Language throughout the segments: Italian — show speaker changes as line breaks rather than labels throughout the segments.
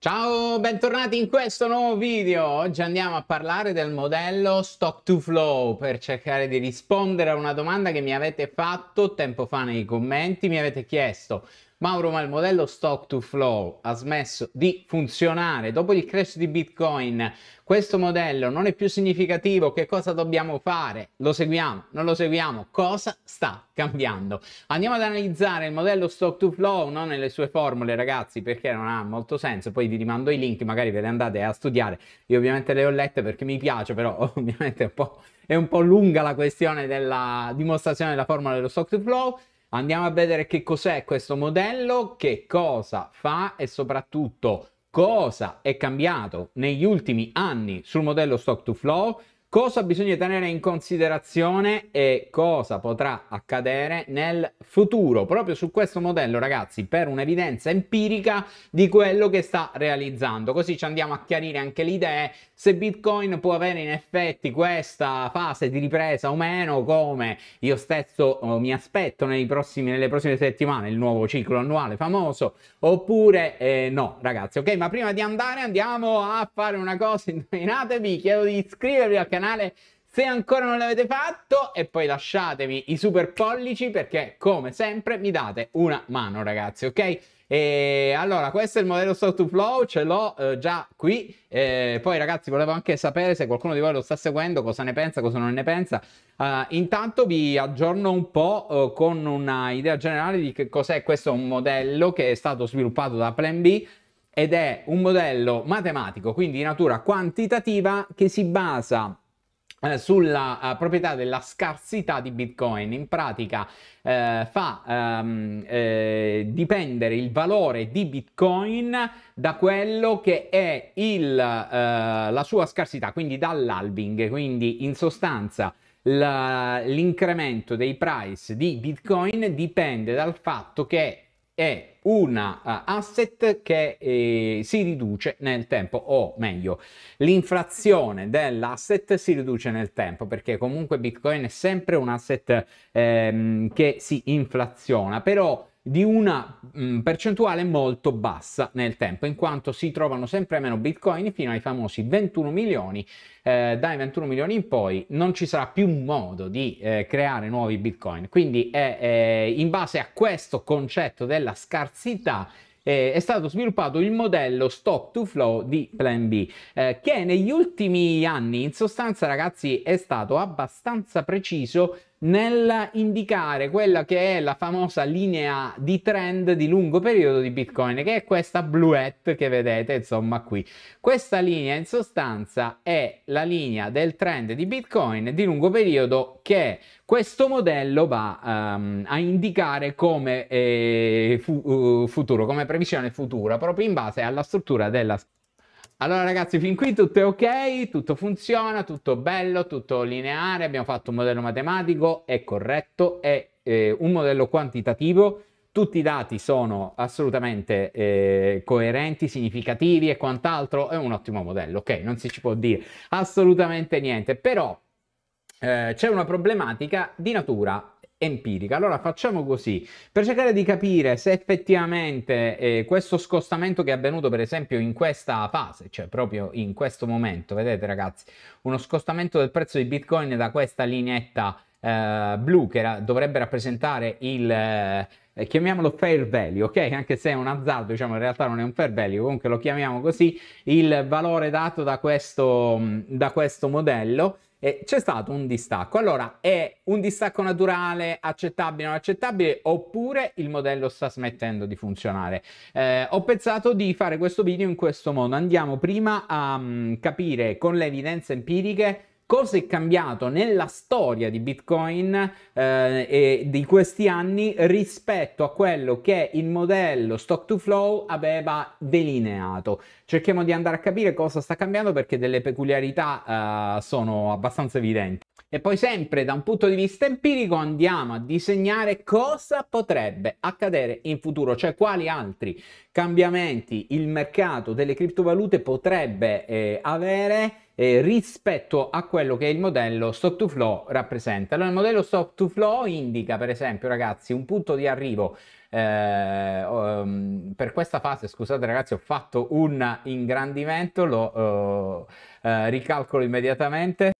Ciao, bentornati in questo nuovo video. Oggi andiamo a parlare del modello stock to flow per cercare di rispondere a una domanda che mi avete fatto tempo fa nei commenti. Mi avete chiesto Mauro, ma il modello stock to flow ha smesso di funzionare dopo il crash di Bitcoin. Questo modello non è più significativo. Che cosa dobbiamo fare? Lo seguiamo? Non lo seguiamo? Cosa sta cambiando? Andiamo ad analizzare il modello stock to flow, non nelle sue formule, ragazzi, perché non ha molto senso. Poi vi rimando i link, magari ve le andate a studiare. Io ovviamente le ho lette perché mi piace, però ovviamente è un po', è un po lunga la questione della dimostrazione della formula dello stock to flow. Andiamo a vedere che cos'è questo modello, che cosa fa e soprattutto cosa è cambiato negli ultimi anni sul modello stock to flow Cosa bisogna tenere in considerazione e cosa potrà accadere nel futuro proprio su questo modello, ragazzi, per un'evidenza empirica di quello che sta realizzando. Così ci andiamo a chiarire anche le idee se Bitcoin può avere in effetti questa fase di ripresa o meno, come io stesso oh, mi aspetto prossimi, nelle prossime settimane, il nuovo ciclo annuale famoso, oppure eh, no, ragazzi. Ok, ma prima di andare andiamo a fare una cosa, indovinatevi, chiedo di iscrivervi al canale canale se ancora non l'avete fatto e poi lasciatemi i super pollici perché come sempre mi date una mano ragazzi ok? E allora, questo è il modello Stock to Flow, ce l'ho eh, già qui. Eh, poi, ragazzi, volevo anche sapere se qualcuno di voi lo sta seguendo, cosa ne pensa, cosa non ne pensa. Uh, intanto vi aggiorno un po' uh, con una idea generale di che cos'è questo modello che è stato sviluppato da Plan B ed è un modello matematico, quindi di natura quantitativa, che si basa eh, sulla eh, proprietà della scarsità di Bitcoin. In pratica eh, fa ehm, eh, dipendere il valore di Bitcoin da quello che è il, eh, la sua scarsità, quindi dall'alving, quindi in sostanza la, l'incremento dei price di Bitcoin dipende dal fatto che è un uh, eh, asset che eh, si riduce nel tempo, o meglio, l'inflazione dell'asset si riduce nel tempo, perché comunque Bitcoin è sempre un asset ehm, che si inflaziona, però di una mh, mm, percentuale molto bassa nel tempo, in quanto si trovano sempre meno bitcoin fino ai famosi 21 milioni. Eh, dai 21 milioni in poi non ci sarà più modo di eh, creare nuovi bitcoin. Quindi è, eh, in base a questo concetto della scarsità eh, è stato sviluppato il modello stock to flow di Plan B, eh, che negli ultimi anni in sostanza ragazzi è stato abbastanza preciso nel indicare quella che è la famosa linea di trend di lungo periodo di Bitcoin, che è questa bluette che vedete insomma qui. Questa linea in sostanza è la linea del trend di Bitcoin di lungo periodo che questo modello va um, a indicare come eh, fu- uh, futuro, come previsione futura, proprio in base alla struttura della allora ragazzi, fin qui tutto è ok, tutto funziona, tutto bello, tutto lineare, abbiamo fatto un modello matematico, è corretto, è eh, un modello quantitativo, tutti i dati sono assolutamente eh, coerenti, significativi e quant'altro, è un ottimo modello, ok? Non si ci può dire assolutamente niente, però eh, c'è una problematica di natura empirica. Allora facciamo così, per cercare di capire se effettivamente eh, questo scostamento che è avvenuto per esempio in questa fase, cioè proprio in questo momento, vedete ragazzi, uno scostamento del prezzo di Bitcoin da questa lineetta eh, blu che ra- dovrebbe rappresentare il... Eh, chiamiamolo fair value, ok? Anche se è un azzardo, diciamo in realtà non è un fair value, comunque lo chiamiamo così, il valore dato da questo, da questo modello eh, c'è stato un distacco. Allora, è un distacco naturale accettabile o non accettabile oppure il modello sta smettendo di funzionare? Eh, ho pensato di fare questo video in questo modo. Andiamo prima a um, capire con le evidenze empiriche cosa è cambiato nella storia di Bitcoin eh, e di questi anni rispetto a quello che il modello stock to flow aveva delineato. Cerchiamo di andare a capire cosa sta cambiando perché delle peculiarità eh, sono abbastanza evidenti. E poi sempre da un punto di vista empirico andiamo a disegnare cosa potrebbe accadere in futuro, cioè quali altri cambiamenti il mercato delle criptovalute potrebbe eh, avere eh, rispetto a quello che il modello stop to flow rappresenta. Allora, il modello stop to flow indica, per esempio, ragazzi, un punto di arrivo eh, um, per questa fase, scusate ragazzi, ho fatto un ingrandimento, lo uh, uh, ricalcolo immediatamente.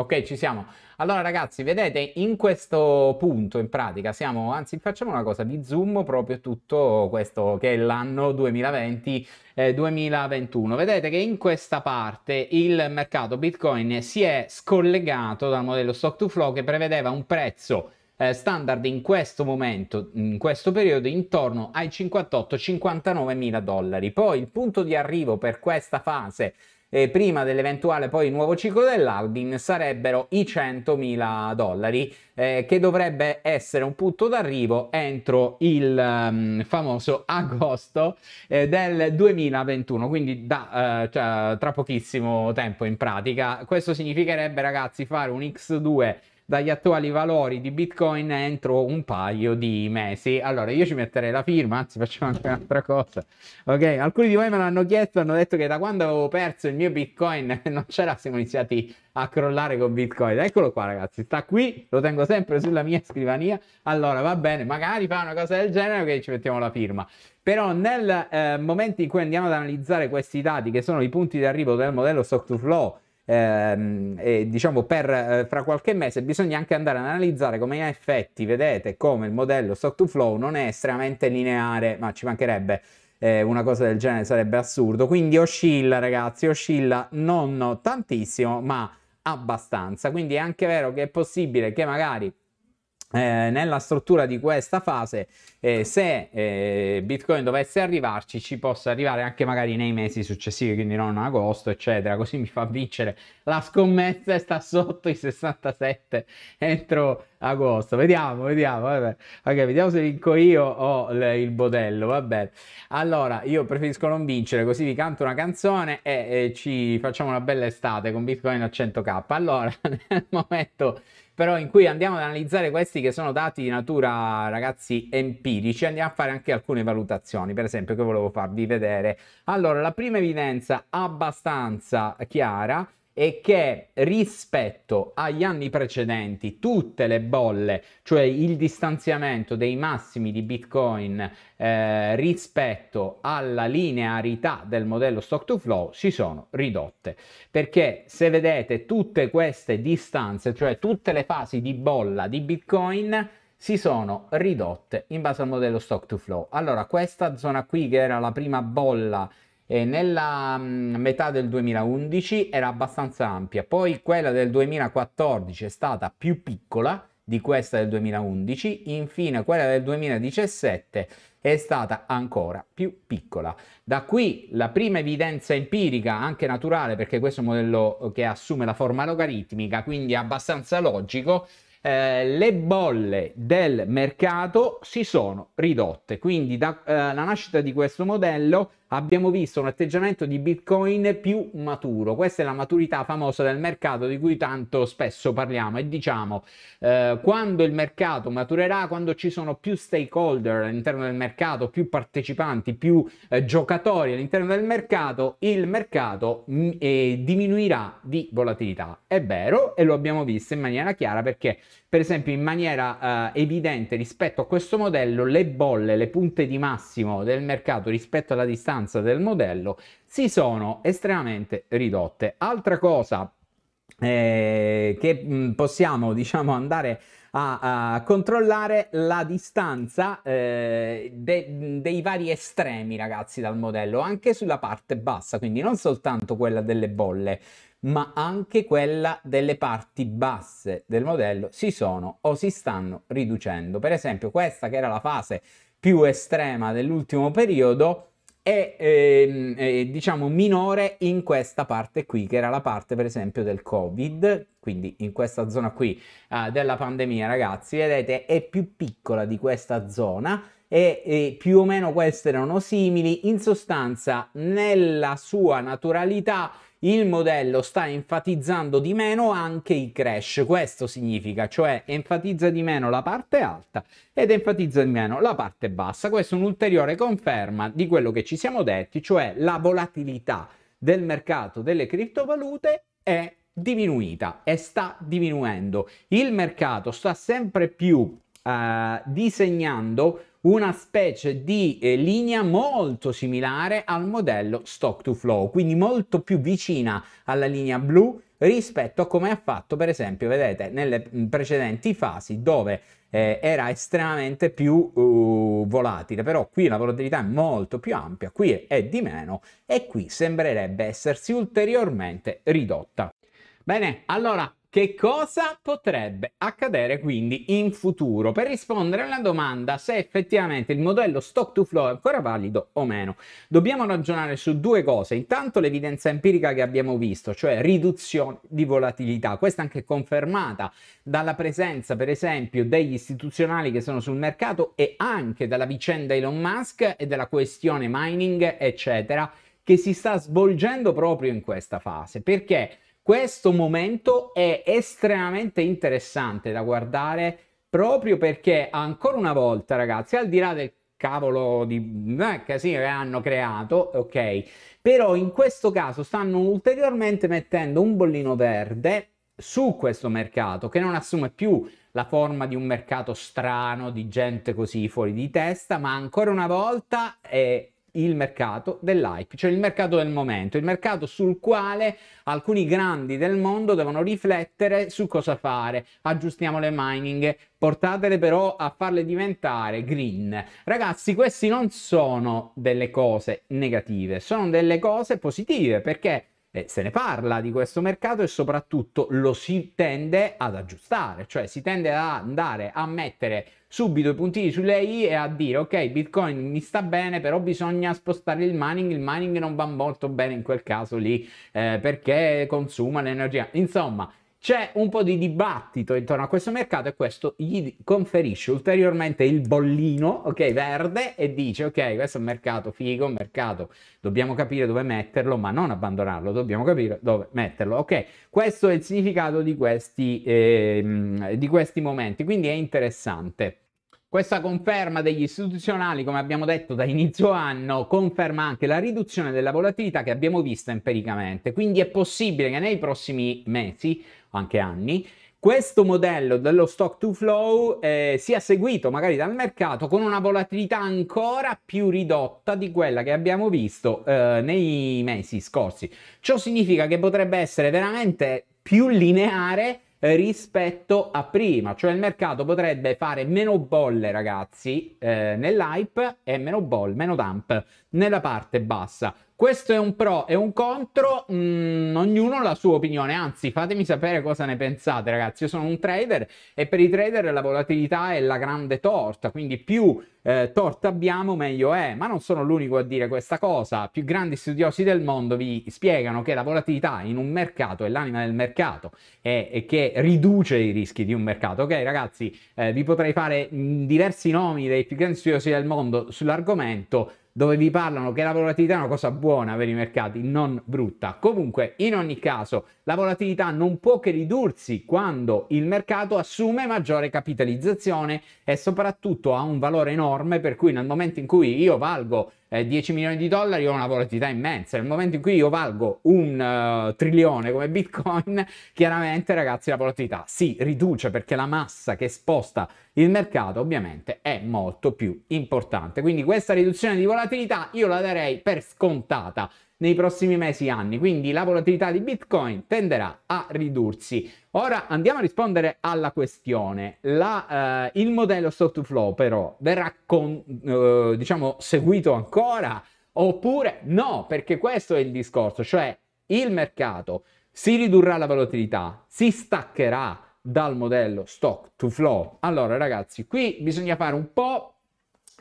Ok, ci siamo. Allora ragazzi, vedete in questo punto in pratica siamo, anzi facciamo una cosa, di zoom proprio tutto questo che è l'anno 2020 2021. Eh, vedete che in questa parte il mercato Bitcoin si è scollegato dal modello stock to flow che prevedeva un prezzo eh, standard in questo momento, in questo periodo, intorno ai 58-59 mila dollari. Poi il punto di arrivo per questa fase eh, prima dell'eventuale poi nuovo ciclo dell'Albin sarebbero i 100.000 dollari, eh, che dovrebbe essere un punto d'arrivo entro il um, famoso agosto eh, del 2021, quindi da, eh, cioè, tra pochissimo tempo in pratica. Questo significherebbe, ragazzi, fare un X2 dagli attuali valori di Bitcoin entro un paio di mesi. Allora, io ci metterei la firma, anzi facciamo anche un'altra cosa. Ok, alcuni di voi me l'hanno chiesto, hanno detto che da quando avevo perso il mio Bitcoin non c'era, siamo iniziati a crollare con Bitcoin. Eccolo qua ragazzi, sta qui, lo tengo sempre sulla mia scrivania. Allora, va bene, magari fa una cosa del genere che ci mettiamo la firma. Però nel eh, momento in cui andiamo ad analizzare questi dati, che sono i punti di arrivo del modello Stock to Flow, ehm, e diciamo per eh, fra qualche mese bisogna anche andare ad analizzare come in effetti vedete come il modello stock to flow non è estremamente lineare, ma ci mancherebbe eh, una cosa del genere sarebbe assurdo. Quindi oscilla, ragazzi, oscilla non tantissimo, ma abbastanza. Quindi è anche vero che è possibile che magari eh, nella struttura di questa fase eh, se eh, Bitcoin dovesse arrivarci ci possa arrivare anche magari nei mesi successivi, quindi non agosto, eccetera, così mi fa vincere la scommessa e sta sotto i 67 entro agosto. Vediamo, vediamo, vabbè. Okay, vediamo se vinco io o l- il bodello, vabbè. Allora, io preferisco non vincere, così vi canto una canzone e, e ci facciamo una bella estate con Bitcoin a 100k. Allora, nel momento però in cui andiamo ad analizzare questi che sono dati di natura, ragazzi, empirica, empirici andiamo a fare anche alcune valutazioni, per esempio che volevo farvi vedere. Allora, la prima evidenza abbastanza chiara è che rispetto agli anni precedenti tutte le bolle, cioè il distanziamento dei massimi di Bitcoin eh, rispetto alla linearità del modello stock to flow si sono ridotte. Perché se vedete tutte queste distanze, cioè tutte le fasi di bolla di Bitcoin, si sono ridotte in base al modello stock to flow. Allora, questa zona qui che era la prima bolla eh, nella mh, mm, metà del 2011 era abbastanza ampia, poi quella del 2014 è stata più piccola di questa del 2011, infine quella del 2017 è stata ancora più piccola. Da qui la prima evidenza empirica, anche naturale, perché questo è un modello che assume la forma logaritmica, quindi è abbastanza logico, eh, le bolle del mercato si sono ridotte, quindi dalla eh, nascita di questo modello abbiamo visto un atteggiamento di Bitcoin più maturo. Questa è la maturità famosa del mercato di cui tanto spesso parliamo e diciamo eh, quando il mercato maturerà, quando ci sono più stakeholder all'interno del mercato, più partecipanti, più eh, giocatori all'interno del mercato, il mercato mh, mm, eh, diminuirà di volatilità. È vero e lo abbiamo visto in maniera chiara perché per esempio in maniera eh, evidente rispetto a questo modello le bolle, le punte di massimo del mercato rispetto alla distanza importanza del modello si sono estremamente ridotte. Altra cosa eh, che mm, possiamo diciamo andare a, a controllare la distanza eh, de, dei vari estremi ragazzi dal modello anche sulla parte bassa quindi non soltanto quella delle bolle ma anche quella delle parti basse del modello si sono o si stanno riducendo per esempio questa che era la fase più estrema dell'ultimo periodo è, ehm, è diciamo minore in questa parte qui che era la parte per esempio del covid quindi in questa zona qui eh, della pandemia ragazzi vedete è più piccola di questa zona e, e, più o meno queste erano simili in sostanza nella sua naturalità il modello sta enfatizzando di meno anche i crash. Questo significa, cioè enfatizza di meno la parte alta ed enfatizza di meno la parte bassa. Questa è un'ulteriore conferma di quello che ci siamo detti, cioè la volatilità del mercato delle criptovalute è diminuita e sta diminuendo. Il mercato sta sempre più eh, disegnando una specie di eh, linea molto similare al modello stock to flow, quindi molto più vicina alla linea blu rispetto a come ha fatto per esempio, vedete, nelle precedenti fasi dove eh, era estremamente più uh, volatile, però qui la volatilità è molto più ampia, qui è di meno e qui sembrerebbe essersi ulteriormente ridotta. Bene, allora che cosa potrebbe accadere quindi in futuro? Per rispondere alla domanda se effettivamente il modello stock to flow è ancora valido o meno, dobbiamo ragionare su due cose. Intanto l'evidenza empirica che abbiamo visto, cioè riduzione di volatilità. Questa anche confermata dalla presenza, per esempio, degli istituzionali che sono sul mercato e anche dalla vicenda Elon Musk e della questione mining, eccetera, che si sta svolgendo proprio in questa fase. Perché? Questo momento è estremamente interessante da guardare proprio perché ancora una volta, ragazzi, al di là del cavolo di eh, casino che hanno creato, ok, però in questo caso stanno ulteriormente mettendo un bollino verde su questo mercato che non assume più la forma di un mercato strano, di gente così fuori di testa, ma ancora una volta è il mercato dell'hype, cioè il mercato del momento, il mercato sul quale alcuni grandi del mondo devono riflettere su cosa fare. Aggiustiamo le mining, portatele però a farle diventare green. Ragazzi, queste non sono delle cose negative, sono delle cose positive perché eh, se ne parla di questo mercato e soprattutto lo si tende ad aggiustare, cioè si tende ad andare a mettere subito i puntini sulle i e a dire ok Bitcoin mi sta bene però bisogna spostare il mining, il mining non va molto bene in quel caso lì eh, perché consuma l'energia. Insomma, c'è un po' di dibattito intorno a questo mercato e questo gli conferisce ulteriormente il bollino, ok, verde e dice ok, questo è un mercato figo, un mercato, dobbiamo capire dove metterlo, ma non abbandonarlo, dobbiamo capire dove metterlo, ok? Questo è il significato di questi, eh, di questi momenti, quindi è interessante. Questa conferma degli istituzionali, come abbiamo detto da inizio anno, conferma anche la riduzione della volatilità che abbiamo visto empiricamente. Quindi è possibile che nei prossimi mesi, anche anni, questo modello dello stock to flow eh, sia seguito magari dal mercato con una volatilità ancora più ridotta di quella che abbiamo visto eh, nei mesi scorsi. Ciò significa che potrebbe essere veramente più lineare rispetto a prima, cioè il mercato potrebbe fare meno bolle ragazzi eh, nell'hype e meno ball, meno dump nella parte bassa. Questo è un pro e un contro, mm, ognuno ha la sua opinione, anzi fatemi sapere cosa ne pensate ragazzi, io sono un trader e per i trader la volatilità è la grande torta, quindi più eh, torta abbiamo meglio è, ma non sono l'unico a dire questa cosa, più grandi studiosi del mondo vi spiegano che la volatilità in un mercato è l'anima del mercato e, che riduce i rischi di un mercato, ok ragazzi eh, vi potrei fare mh, mm, diversi nomi dei più grandi studiosi del mondo sull'argomento, dove vi parlano che la volatilità è una cosa buona per i mercati, non brutta. Comunque, in ogni caso, la volatilità non può che ridursi quando il mercato assume maggiore capitalizzazione e soprattutto ha un valore enorme, per cui nel momento in cui io valgo eh, 10 milioni di dollari ho una volatilità immensa. Nel momento in cui io valgo un uh, trilione come Bitcoin, chiaramente ragazzi la volatilità si riduce perché la massa che sposta il mercato ovviamente è molto più importante. Quindi questa riduzione di volatilità io la darei per scontata nei prossimi mesi e anni, quindi la volatilità di Bitcoin tenderà a ridursi. Ora andiamo a rispondere alla questione. La, eh, il modello stock to flow però verrà con, eh, diciamo, seguito ancora oppure no, perché questo è il discorso, cioè il mercato si ridurrà la volatilità, si staccherà dal modello stock to flow. Allora ragazzi, qui bisogna fare un po'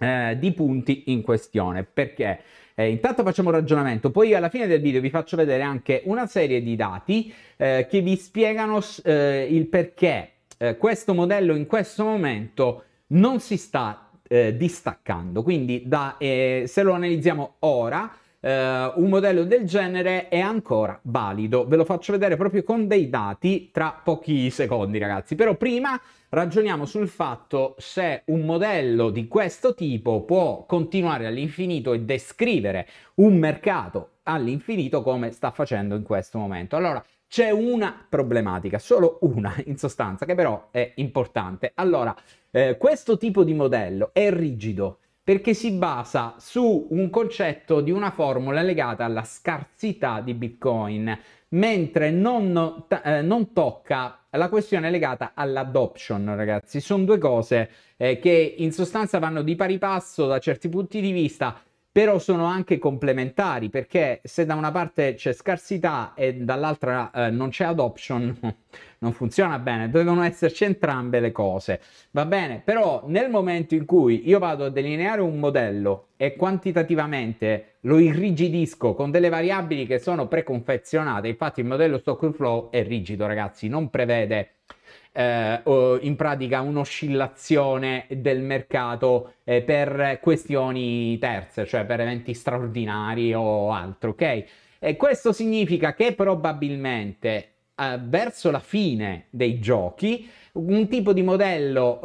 eh, di punti in questione. Perché? Eh, intanto facciamo un ragionamento, poi alla fine del video vi faccio vedere anche una serie di dati eh, che vi spiegano eh, il perché eh, questo modello in questo momento non si sta eh, distaccando. Quindi da, se lo analizziamo ora, eh, un modello del genere è ancora valido. Ve lo faccio vedere proprio con dei dati tra pochi secondi, ragazzi. Però prima ragioniamo sul fatto se un modello di questo tipo può continuare all'infinito e descrivere un mercato all'infinito come sta facendo in questo momento. Allora, c'è una problematica, solo una in sostanza, che però è importante. Allora, eh, questo tipo di modello è rigido, perché si basa su un concetto di una formula legata alla scarsità di Bitcoin, mentre non, eh, non tocca la questione legata all'adoption, ragazzi. Sono due cose eh, che in sostanza vanno di pari passo da certi punti di vista, però sono anche complementari, perché se da una parte c'è scarsità e dall'altra eh, non c'è adoption, non funziona bene, dovevano esserci entrambe le cose, va bene, però nel momento in cui io vado a delineare un modello e quantitativamente lo irrigidisco con delle variabili che sono preconfezionate, infatti il modello Stock Flow è rigido ragazzi, non prevede eh, in pratica un'oscillazione del mercato eh, per questioni terze, cioè per eventi straordinari o altro, ok? E questo significa che probabilmente eh, verso la fine dei giochi un tipo di modello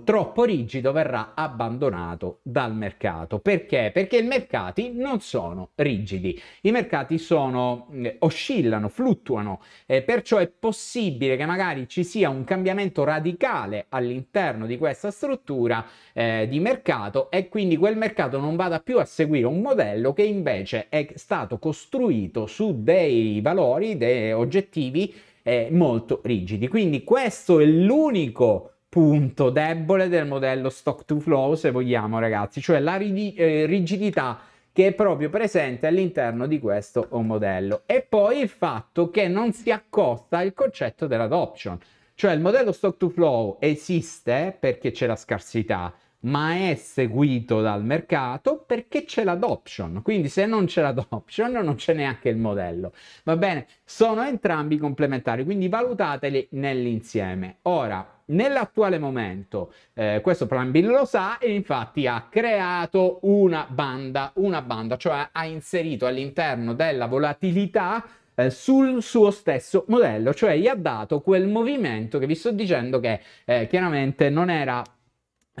eh, troppo rigido verrà abbandonato dal mercato. Perché? Perché i mercati non sono rigidi, i mercati sono, eh, oscillano, fluttuano, eh, perciò è possibile che magari ci sia un cambiamento radicale all'interno di questa struttura eh, di mercato e quindi quel mercato non vada più a seguire un modello che invece è stato costruito su dei valori, dei oggettivi eh, molto rigidi. Quindi questo è l'unico punto debole del modello stock to flow, se vogliamo ragazzi, cioè la rid- eh, rigidità che è proprio presente all'interno di questo modello. E poi il fatto che non si accosta al concetto dell'adoption, cioè il modello stock to flow esiste perché c'è la scarsità, ma è seguito dal mercato perché c'è l'adoption. Quindi se non c'è l'adoption non c'è neanche il modello. Va bene, sono entrambi complementari, quindi valutateli nell'insieme. Ora, nell'attuale momento eh, questo Plan B lo sa e infatti ha creato una banda, una banda, cioè ha inserito all'interno della volatilità eh, sul suo stesso modello, cioè gli ha dato quel movimento che vi sto dicendo che eh, chiaramente non era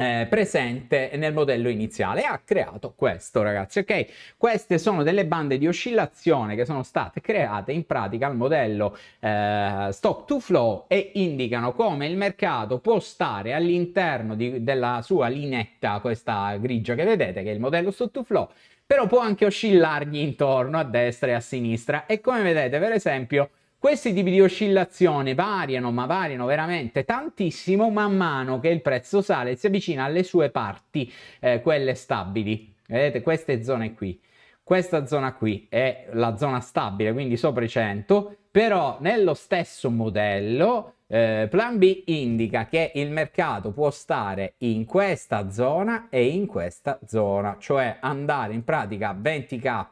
eh, presente nel modello iniziale ha creato questo ragazzi ok queste sono delle bande di oscillazione che sono state create in pratica al modello eh, stock to flow e indicano come il mercato può stare all'interno della sua linetta questa grigia che vedete che è il modello stock to flow però può anche oscillargli intorno a destra e a sinistra e come vedete per esempio questi tipi di oscillazione variano, ma variano veramente tantissimo man mano che il prezzo sale e si avvicina alle sue parti, eh, quelle stabili. Vedete queste zone qui. Questa zona qui è la zona stabile, quindi sopra i 100, però nello stesso modello eh, Plan B indica che il mercato può stare in questa zona e in questa zona, cioè andare in pratica a 20k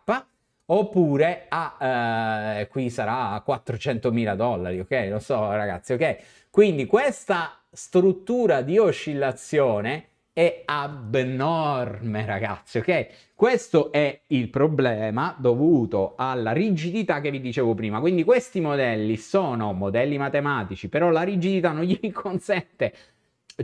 oppure a, eh, qui sarà 400.000 dollari, ok? Lo so ragazzi, ok? Quindi questa struttura di oscillazione è abnorme ragazzi, ok? Questo è il problema dovuto alla rigidità che vi dicevo prima, quindi questi modelli sono modelli matematici, però la rigidità non gli consente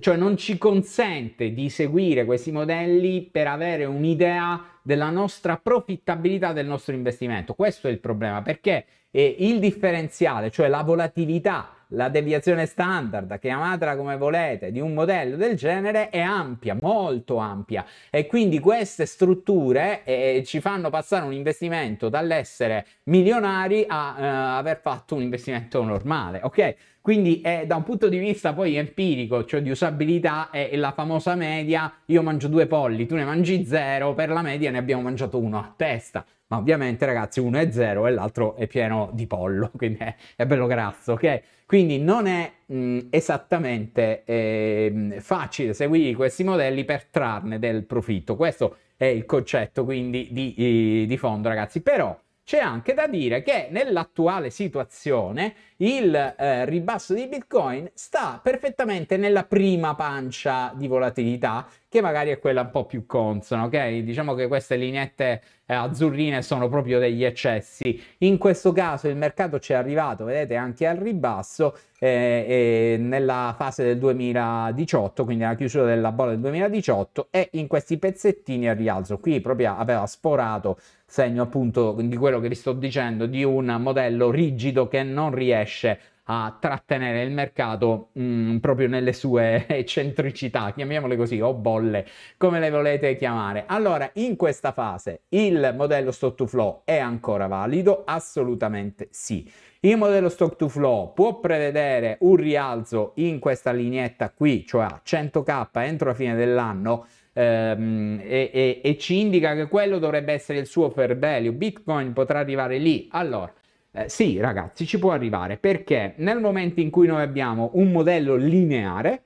cioè non ci consente di seguire questi modelli per avere un'idea della nostra profittabilità del nostro investimento. Questo è il problema, perché eh, il differenziale, cioè la volatilità, la deviazione standard, chiamatela come volete, di un modello del genere è ampia, molto ampia e quindi queste strutture eh, ci fanno passare un investimento dall'essere milionari a eh, aver fatto un investimento normale, ok? Quindi eh, da un punto di vista poi empirico, cioè di usabilità, è la famosa media, io mangio due polli, tu ne mangi zero, per la media ne abbiamo mangiato uno a testa. Ma ovviamente ragazzi uno è zero e l'altro è pieno di pollo, quindi è, è bello grasso, ok? Quindi non è mh, mm, esattamente eh, facile seguire questi modelli per trarne del profitto. Questo è il concetto quindi di, eh, di fondo ragazzi. Però c'è anche da dire che nell'attuale situazione il eh, ribasso di Bitcoin sta perfettamente nella prima pancia di volatilità, che magari è quella un po' più consona, ok? Diciamo che queste lineette eh, azzurrine sono proprio degli eccessi. In questo caso il mercato ci è arrivato, vedete, anche al ribasso eh, nella fase del 2018, quindi alla chiusura della bolla del 2018 e in questi pezzettini al rialzo. Qui proprio aveva sporato segno appunto di quello che vi sto dicendo, di un modello rigido che non riesce riesce a trattenere il mercato mh, mm, proprio nelle sue eccentricità, chiamiamole così, o bolle, come le volete chiamare. Allora, in questa fase il modello stock to flow è ancora valido? Assolutamente sì. Il modello stock to flow può prevedere un rialzo in questa lineetta qui, cioè a 100k entro la fine dell'anno, ehm, e, e, e ci indica che quello dovrebbe essere il suo fair value. Bitcoin potrà arrivare lì. Allora, eh, sì, ragazzi, ci può arrivare perché nel momento in cui noi abbiamo un modello lineare,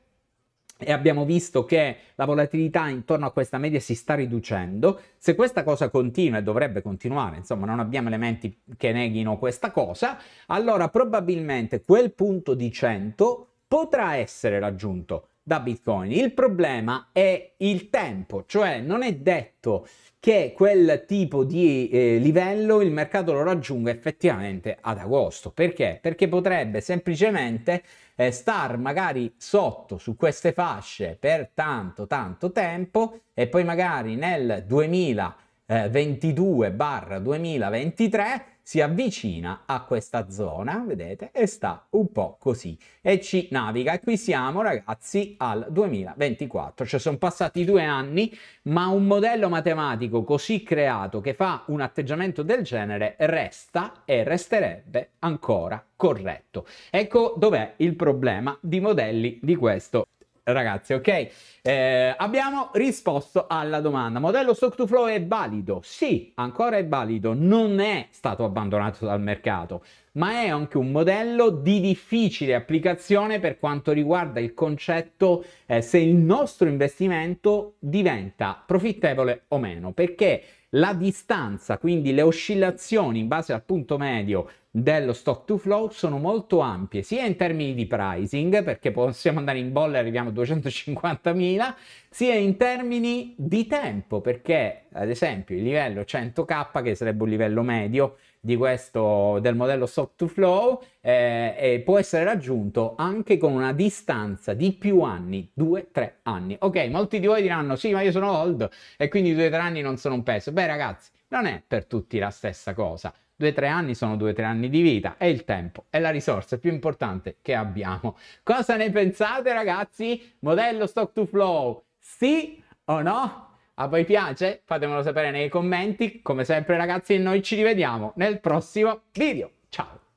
e abbiamo visto che la volatilità intorno a questa media si sta riducendo. Se questa cosa continua e dovrebbe continuare, insomma, non abbiamo elementi che neghino questa cosa, allora probabilmente quel punto di 100 potrà essere raggiunto da Bitcoin. Il problema è il tempo, cioè non è detto che quel tipo di eh, livello il mercato lo raggiunga effettivamente ad agosto. Perché? Perché potrebbe semplicemente eh, star magari sotto su queste fasce per tanto tanto tempo e poi magari nel 2022 2023 eh, si avvicina a questa zona, vedete, e sta un po' così e ci naviga. E qui siamo ragazzi al 2024, cioè sono passati due anni, ma un modello matematico così creato che fa un atteggiamento del genere resta e resterebbe ancora corretto. Ecco dov'è il problema di modelli di questo ragazzi, ok? Eh, abbiamo risposto alla domanda. Modello stock to flow è valido? Sì, ancora è valido, non è stato abbandonato dal mercato, ma è anche un modello di difficile applicazione per quanto riguarda il concetto eh, se il nostro investimento diventa profittevole o meno, perché la distanza, quindi le oscillazioni in base al punto medio dello stock to flow sono molto ampie, sia in termini di pricing, perché possiamo andare in bolla e arriviamo a 250.000, sia in termini di tempo, perché ad esempio il livello 100k, che sarebbe un livello medio di questo, del modello stock to flow, eh, può essere raggiunto anche con una distanza di più anni, 2-3 anni. Ok, molti di voi diranno sì, ma io sono old e quindi 2-3 anni non sono un peso. Beh ragazzi, non è per tutti la stessa cosa. Due o tre anni sono due o tre anni di vita, è il tempo, è la risorsa più importante che abbiamo. Cosa ne pensate ragazzi? Modello stock to flow, sì o no? A voi piace? Fatemelo sapere nei commenti. Come sempre ragazzi noi ci rivediamo nel prossimo video. Ciao!